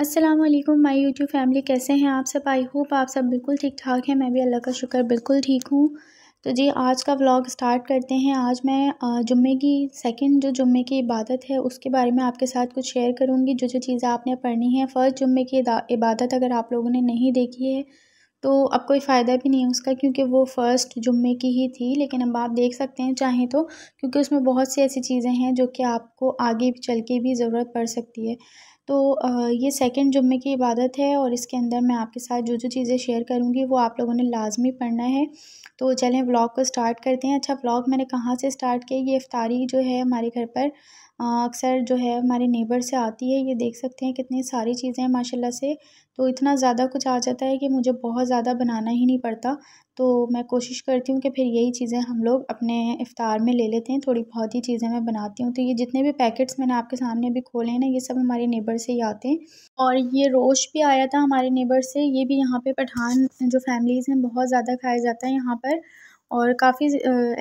अस्सलाम वालेकुम my YouTube family कैसे हैं आप सब आई होप आप सब बिल्कुल ठीक ठाक हैं मैं भी अल्लाह का शुक्र बिल्कुल ठीक हूँ तो जी आज का व्लॉग स्टार्ट करते हैं आज मैं जुम्मे की सेकंड जो जुम्मे की इबादत है उसके बारे में आपके साथ कुछ शेयर करूँगी जो जो चीज़ें आपने पढ़नी है फ़र्स्ट जुम्मे की इबादत अगर आप लोगों ने नहीं देखी है तो अब कोई फ़ायदा भी नहीं है उसका क्योंकि वो फ़र्स्ट जुम्मे की ही थी लेकिन अब आप देख सकते हैं चाहें तो क्योंकि उसमें बहुत सी ऐसी चीज़ें हैं जो कि आपको आगे चल के भी ज़रूरत पड़ सकती है तो ये सेकंड जुम्मे की इबादत है और इसके अंदर मैं आपके साथ जो जो चीज़ें शेयर करूँगी वो आप लोगों ने लाजमी पढ़ना है तो चलें ब्लॉग को स्टार्ट करते हैं अच्छा ब्लॉग मैंने कहाँ से स्टार्ट किया ये अफ्तारी जो है हमारे घर पर अक्सर जो है हमारे नेबर से आती है ये देख सकते हैं कितनी सारी चीज़ें हैं माशाल्लाह से तो इतना ज़्यादा कुछ आ जाता है कि मुझे बहुत ज़्यादा बनाना ही नहीं पड़ता तो मैं कोशिश करती हूँ कि फिर यही चीज़ें हम लोग अपने इफ़ार में ले लेते हैं थोड़ी बहुत ही चीज़ें मैं बनाती हूँ तो ये जितने भी पैकेट्स मैंने आपके सामने अभी खोले हैं ना ये सब हमारे नेबर से ही आते हैं और ये रोश भी आया था हमारे नेबर से ये भी यहाँ पे पठान जो फैमिलीज़ हैं बहुत ज़्यादा खाया जाता है यहाँ पर और काफ़ी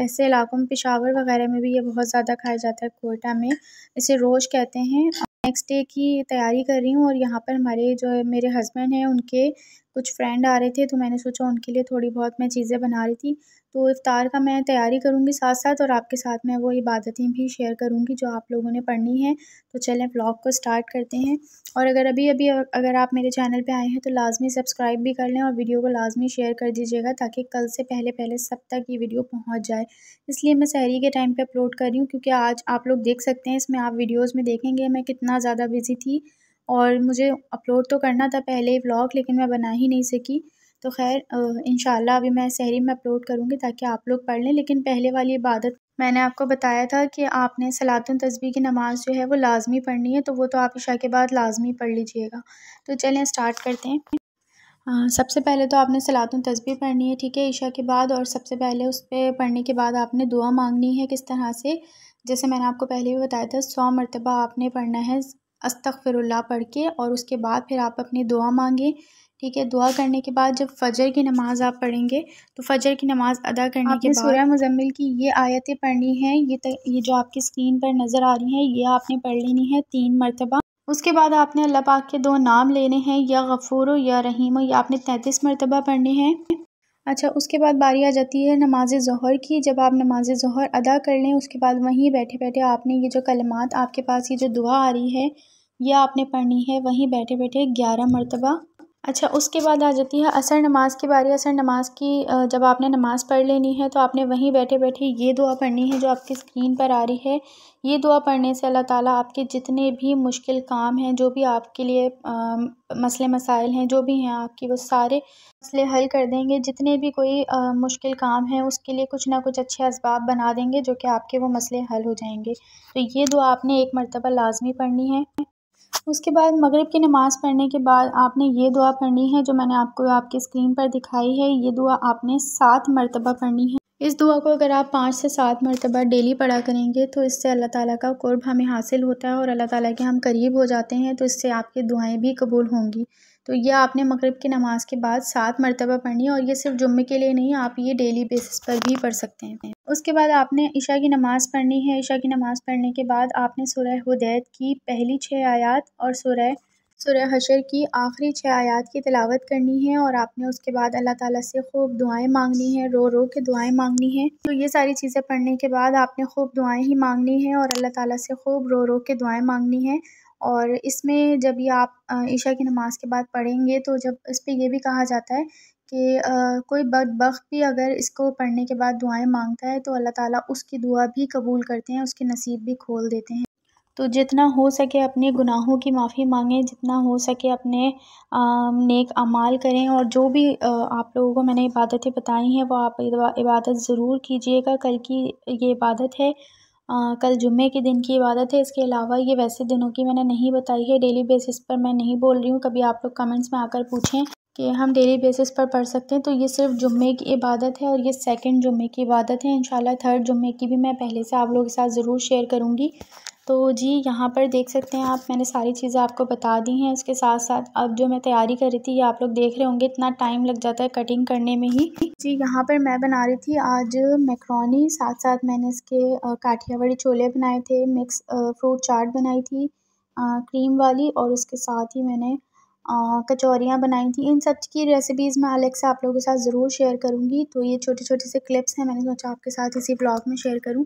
ऐसे इलाकों में पेशावर वगैरह में भी ये बहुत ज़्यादा खाया जाता है कोयटा में इसे रोज़ कहते हैं नेक्स्ट डे की तैयारी कर रही हूँ और यहाँ पर हमारे जो है मेरे हस्बैंड हैं उनके कुछ फ्रेंड आ रहे थे तो मैंने सोचा उनके लिए थोड़ी बहुत मैं चीज़ें बना रही थी तो इफ़ार का मैं तैयारी करूँगी साथ साथ और आपके साथ मैं वो इबादतें भी शेयर करूँगी जो आप लोगों ने पढ़नी है तो चलें ब्लॉग को स्टार्ट करते हैं और अगर अभी अभी अगर आप मेरे चैनल पे आए हैं तो लाजमी सब्सक्राइब भी कर लें और वीडियो को लाजमी शेयर कर दीजिएगा ताकि कल से पहले पहले सब तक ये वीडियो पहुँच जाए इसलिए मैं सहरी के टाइम पर अपलोड कर रही हूँ क्योंकि आज आप लोग देख सकते हैं इसमें आप वीडियोज़ में देखेंगे मैं कितना ज़्यादा बिज़ी थी और मुझे अपलोड तो करना था पहले ब्लॉग लेकिन मैं बना ही नहीं सकी तो खैर इन अभी मैं सहरी में अपलोड करूँगी ताकि आप लोग पढ़ लें लेकिन पहले वाली इबादत मैंने आपको बताया था कि आपने सलातन तस्बी की नमाज़ जो है वो लाजमी पढ़नी है तो वो तो आप इशा के बाद लाजमी पढ़ लीजिएगा तो चलें स्टार्ट करते हैं आ, सबसे पहले तो आपने सलातन तस्बी पढ़नी है ठीक है ईशा के बाद और सबसे पहले उस पर पढ़ने के बाद आपने दुआ मांगनी है किस तरह से जैसे मैंने आपको पहले भी बताया था सौ मरतबा आपने पढ़ना है अस्तफ़िरल्ला पढ़ के और उसके बाद फिर आप अपनी दुआ मांगें ठीक है दुआ करने के बाद जब फ़जर की नमाज़ आप पढ़ेंगे तो फ़जर की नमाज़ अदा करने के बाद सूर्य मुजम्मिल की ये आयतें पढ़नी हैं ये त, ये जो आपकी स्क्रीन पर नज़र आ रही हैं ये आपने पढ़ लेनी है तीन मरतबा उसके बाद आपने अल्लाह पाक के दो नाम लेने हैं या गफ़ूर या रहीम या आपने तैंतीस मरतबा पढ़ने हैं अच्छा उसके बाद बारी आ जाती है नमाज जहर की जब आप नमाज जहर अदा कर लें उसके बाद वहीं बैठे बैठे आपने ये जो कलमात आपके पास ये जो दुआ आ रही है ये आपने पढ़नी है वहीं बैठे बैठे ग्यारह मरतबा अच्छा उसके बाद आ जाती है असर नमाज की बारी असर नमाज की जब आपने नमाज़ पढ़ लेनी है तो आपने वहीं बैठे बैठे ये दुआ पढ़नी है जो आपकी स्क्रीन पर आ रही है ये दुआ पढ़ने से अल्लाह ताला आपके जितने भी मुश्किल काम हैं जो भी आपके लिए आ, मसले मसाइल हैं जो भी हैं आपकी वो सारे मसले हल कर देंगे जितने भी कोई आ, मुश्किल काम हैं उसके लिए कुछ ना कुछ अच्छे इसबाब बना देंगे जो कि आपके वो मसले हल हो जाएंगे तो ये दुआ आपने एक मरतबा लाजमी पढ़नी है उसके बाद मगरिब की नमाज़ पढ़ने के बाद आपने ये दुआ पढ़नी है जो मैंने आपको आपके स्क्रीन पर दिखाई है ये दुआ आपने सात मरतबा पढ़नी है इस दुआ को अगर आप पाँच से सात मरतबा डेली पढ़ा करेंगे तो इससे अल्लाह ताला का कुर्ब हमें हासिल होता है और अल्लाह ताला के हम करीब हो जाते हैं तो इससे आपकी दुआएं भी कबूल होंगी तो ये आपने मगरिब की नमाज़ के बाद सात मरतबा पढ़नी है और ये सिर्फ जुम्मे के लिए नहीं आप ये डेली बेसिस पर भी पढ़ सकते हैं उसके बाद आपने ईशा की नमाज़ पढ़नी है ईशा की नमाज़ पढ़ने के बाद आपने सुरह हुदैद की पहली छः आयात और सुरह सुरह हशर की आखिरी छः आयात की तिलावत करनी है और आपने उसके बाद अल्लाह ताला से खूब दुआएं मांगनी हैं रो रो के दुआएं मांगनी हैं तो ये सारी चीज़ें पढ़ने के बाद आपने खूब दुआएं ही मांगनी हैं और अल्लाह ताला से खूब रो रो के दुआएं मांगनी हैं और इसमें जब ये आप ईशा की नमाज़ के बाद पढ़ेंगे तो जब इस पर यह भी कहा जाता है कि कोई बदबख़्त भी अगर इसको पढ़ने के बाद दुआएँ मांगता है तो अल्लाह ताला उसकी दुआ भी कबूल करते हैं उसके नसीब भी खोल देते हैं तो जितना हो सके अपने गुनाहों की माफ़ी मांगें जितना हो सके अपने नेक अमाल करें और जो भी आप लोगों को मैंने इबादतें बताई हैं वो आप इबादत ज़रूर कीजिएगा कल की ये इबादत है आ, कल जुम्मे के दिन की इबादत है इसके अलावा ये वैसे दिनों की मैंने नहीं बताई है डेली बेसिस पर मैं नहीं बोल रही हूँ कभी आप लोग कमेंट्स में आकर पूछें कि हम डेली बेसिस पर पढ़ सकते हैं तो ये सिर्फ जुम्मे की इबादत है और ये सेकंड जुम्मे की इबादत है इंशाल्लाह थर्ड जुम्मे की भी मैं पहले से आप लोगों के साथ ज़रूर शेयर करूँगी तो जी यहाँ पर देख सकते हैं आप मैंने सारी चीज़ें आपको बता दी हैं इसके साथ साथ अब जो मैं तैयारी कर रही थी ये आप लोग देख रहे होंगे इतना टाइम लग जाता है कटिंग करने में ही जी यहाँ पर मैं बना रही थी आज मैक्रोनी साथ साथ मैंने इसके काठियावाड़ी छोले बनाए थे मिक्स फ्रूट चाट बनाई थी क्रीम वाली और उसके साथ ही मैंने कचौरियाँ बनाई थी इन सब की रेसिपीज़ मैं अलग से आप लोगों के साथ ज़रूर शेयर करूँगी तो ये छोटे छोटे से क्लिप्स हैं मैंने सोचा आपके साथ इसी ब्लॉग में शेयर करूँ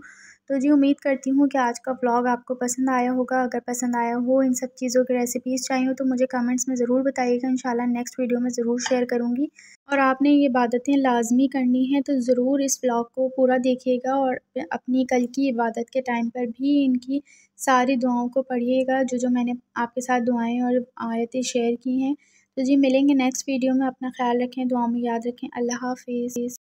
तो जी उम्मीद करती हूँ कि आज का ब्लॉग आपको पसंद आया होगा अगर पसंद आया हो इन सब चीज़ों की रेसिपीज़ चाहिए तो मुझे कमेंट्स में ज़रूर बताइएगा इन नेक्स्ट वीडियो में ज़रूर शेयर करूँगी और आपने ये इबादतें लाजमी करनी हैं तो ज़रूर इस ब्लॉग को पूरा देखिएगा और अपनी कल की इबादत के टाइम पर भी इनकी सारी दुआओं को पढ़िएगा जो जो मैंने आपके साथ दुआएँ और आयतें शेयर की हैं तो जी मिलेंगे नेक्स्ट वीडियो में अपना ख्याल रखें दुआ में याद रखें अल्लाह हाफिज़